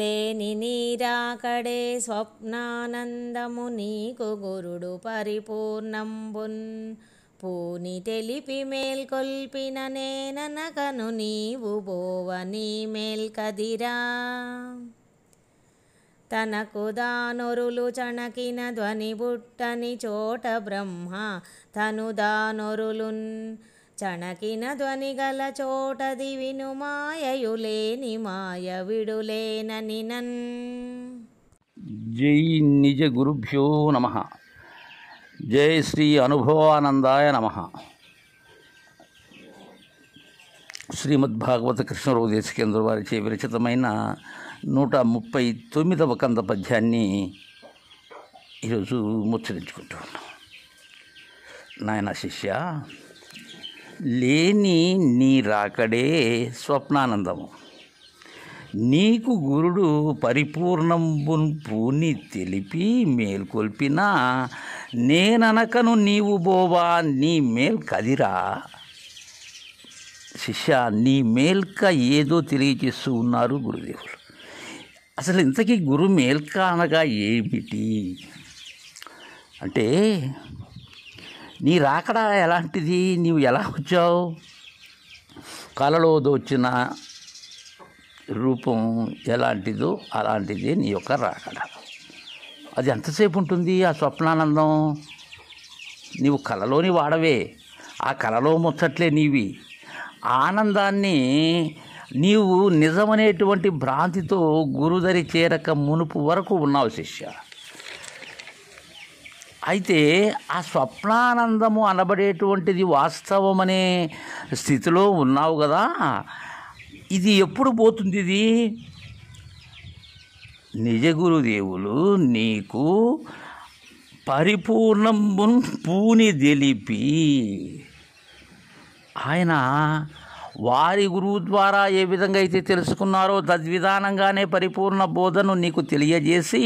లేని నీరాకడే స్వప్నానందము నీకు గురుడు పరిపూర్ణంబున్ పూని తెలిపి మేల్కొల్పిన నేననకను నీవు బోవని మేల్కదిరా తనకు దానొరులు చణకిన ధ్వని బుట్టని చోట బ్రహ్మ తను దానొరులున్ చణకిన ధ్వని గల చోటది విను మాయయులేని మాయ విడులేనని నన్ జై నిజ గురుభ్యో నమ జై శ్రీ అనుభవానందాయ నమ శ్రీమద్భాగవత కృష్ణరోదేశ వారి చే విరచితమైన నూట ముప్పై తొమ్మిదవ కంద పద్యాన్ని ఈరోజు ముచ్చరించుకుంటూ ఉన్నాం నాయన శిష్య లేని నీ రాకడే స్వప్నానందము నీకు గురుడు పూని తెలిపి మేల్కొల్పినా నేననకను నీవు బోవా నీ మేల్ కదిరా శిష్య నీ మేల్క ఏదో తెలియజేస్తూ ఉన్నారు గురుదేవులు అసలు ఇంతకీ గురు మేల్క అనగా ఏమిటి అంటే నీ రాకడ ఎలాంటిది నీవు ఎలా వచ్చావు కలలో దోచిన రూపం ఎలాంటిదో అలాంటిది నీ యొక్క రాకడ అది ఎంతసేపు ఉంటుంది ఆ స్వప్నానందం నీవు కలలోని వాడవే ఆ కలలో ముచ్చట్లే నీవి ఆనందాన్ని నీవు నిజమనేటువంటి భ్రాంతితో గురుదరి చేరక మునుపు వరకు ఉన్నావు శిష్య అయితే ఆ స్వప్నానందము అనబడేటువంటిది వాస్తవమనే స్థితిలో ఉన్నావు కదా ఇది ఎప్పుడు పోతుంది ఇది గురుదేవులు నీకు పరిపూర్ణం పూని తెలిపి ఆయన వారి గురువు ద్వారా ఏ విధంగా అయితే తెలుసుకున్నారో తద్విధానంగానే పరిపూర్ణ బోధను నీకు తెలియజేసి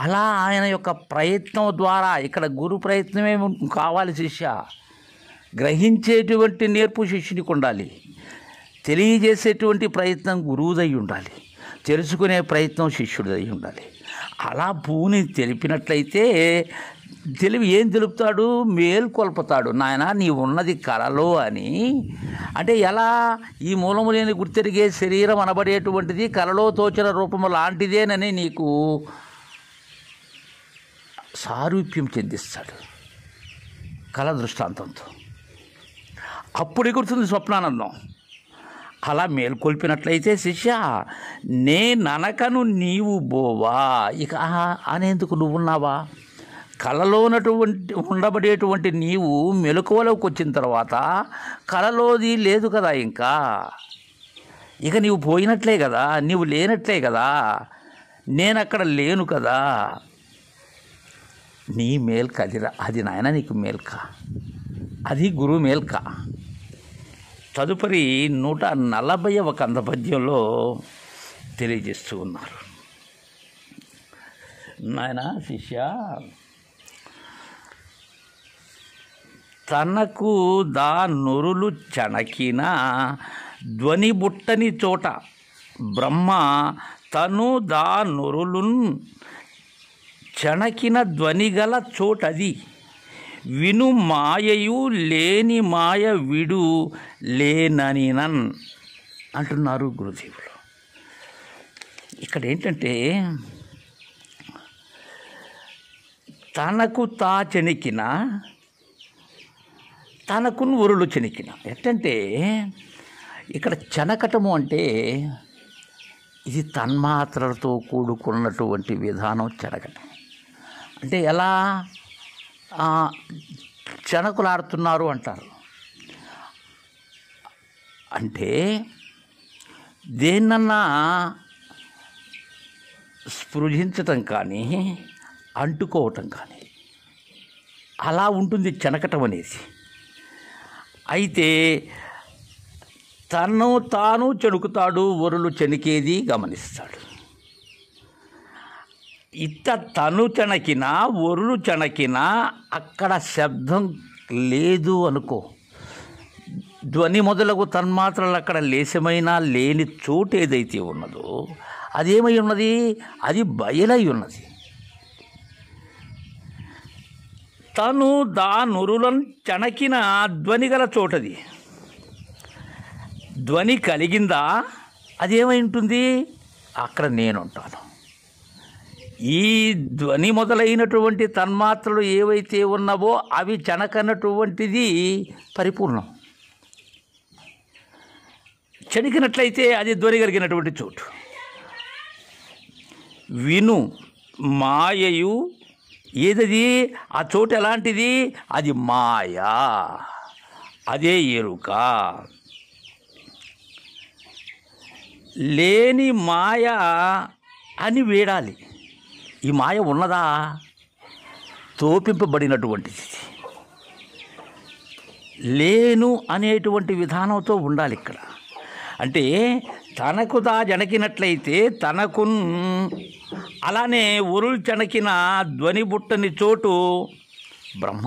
అలా ఆయన యొక్క ప్రయత్నం ద్వారా ఇక్కడ గురు ప్రయత్నమే కావాలి శిష్య గ్రహించేటువంటి నేర్పు శిష్యునికి ఉండాలి తెలియజేసేటువంటి ప్రయత్నం గురువుదై ఉండాలి తెలుసుకునే ప్రయత్నం శిష్యుడిదై ఉండాలి అలా భూని తెలిపినట్లయితే తెలివి ఏం తెలుపుతాడు మేల్కొల్పుతాడు నాయన నీ ఉన్నది కలలో అని అంటే ఎలా ఈ మూలము లేని గుర్తెరిగే శరీరం అనబడేటువంటిది కలలో తోచిన రూపము లాంటిదేనని నీకు సారూప్యం చెందిస్తాడు కళ దృష్టాంతంతో అప్పుడే ఎగురుతుంది స్వప్నానందం అలా మేల్కొల్పినట్లయితే శిష్య నే ననకను నీవు బోవా ఇక అనేందుకు నువ్వు నువ్వున్నావా కళలోనటువంటి ఉండబడేటువంటి నీవు మెలకువలోకి వచ్చిన తర్వాత కళలోది లేదు కదా ఇంకా ఇక నీవు పోయినట్లే కదా నీవు లేనట్లే కదా నేను అక్కడ లేను కదా నీ మేల్క అదిరా అది నాయన నీకు మేల్క అది గురువు మేల్క తదుపరి నూట నలభై ఒక అందపద్యంలో తెలియజేస్తూ ఉన్నారు నాయన శిష్య తనకు దా నురులు చణకిన ధ్వని బుట్టని చోట బ్రహ్మ తను దా నురులున్ చణకిన ధ్వనిగల చోటది విను మాయయు లేని మాయ విడు లేననినన్ అంటున్నారు గురుదేవులు ఇక్కడ ఏంటంటే తనకు తా చెనికిన తనకు ఊరులు చెనికిన ఎట్టంటే ఇక్కడ చెనకటము అంటే ఇది తన్మాత్రలతో కూడుకున్నటువంటి విధానం చెనకటం అంటే ఎలా చెనకులాడుతున్నారు అంటారు అంటే దేన్నన్నా స్పృశించటం కానీ అంటుకోవటం కానీ అలా ఉంటుంది చెనకటం అనేది అయితే తను తాను చెనుకుతాడు వరులు చెనికేది గమనిస్తాడు ఇత్త తను చెణకినా ఒరులు చెణకినా అక్కడ శబ్దం లేదు అనుకో ధ్వని మొదలగు తన్మాత్రలు అక్కడ లేశమైనా లేని చోటు ఏదైతే ఉన్నదో అదేమై ఉన్నది అది బయలై ఉన్నది తను దానురులను చణకిన ధ్వని గల చోటది ధ్వని కలిగిందా అదేమై ఉంటుంది అక్కడ నేనుంటాను ఈ ధ్వని మొదలైనటువంటి తన్మాత్రలు ఏవైతే ఉన్నావో అవి చనకనటువంటిది పరిపూర్ణం చనికినట్లయితే అది ధ్వని కలిగినటువంటి చోటు విను మాయయు ఏదది ఆ చోటు ఎలాంటిది అది మాయా అదే ఎరుక లేని మాయ అని వేడాలి ఈ మాయ ఉన్నదా తోపింపబడినటువంటిది లేను అనేటువంటి విధానంతో ఉండాలి ఇక్కడ అంటే తనకు దా జనకినట్లయితే తనకు అలానే ఉరుల్ చణకిన ధ్వని బుట్టని చోటు బ్రహ్మ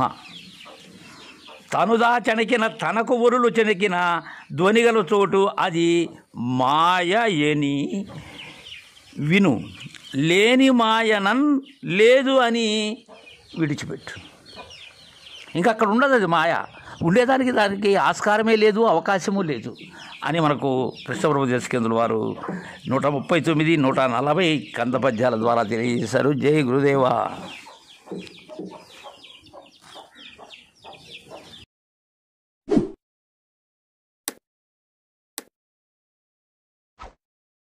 తనుదా చణకిన తనకు ఉరులు చెణకిన ధ్వనిగల చోటు అది మాయ ఎని విను లేని మాయనన్ లేదు అని విడిచిపెట్టు ఇంకా అక్కడ ఉండదు అది మాయ ఉండేదానికి దానికి ఆస్కారమే లేదు అవకాశము లేదు అని మనకు కృష్ణప్రభు దేశకేంద్రుల వారు నూట ముప్పై తొమ్మిది నూట నలభై కంద పద్యాల ద్వారా తెలియజేశారు జై గురుదేవా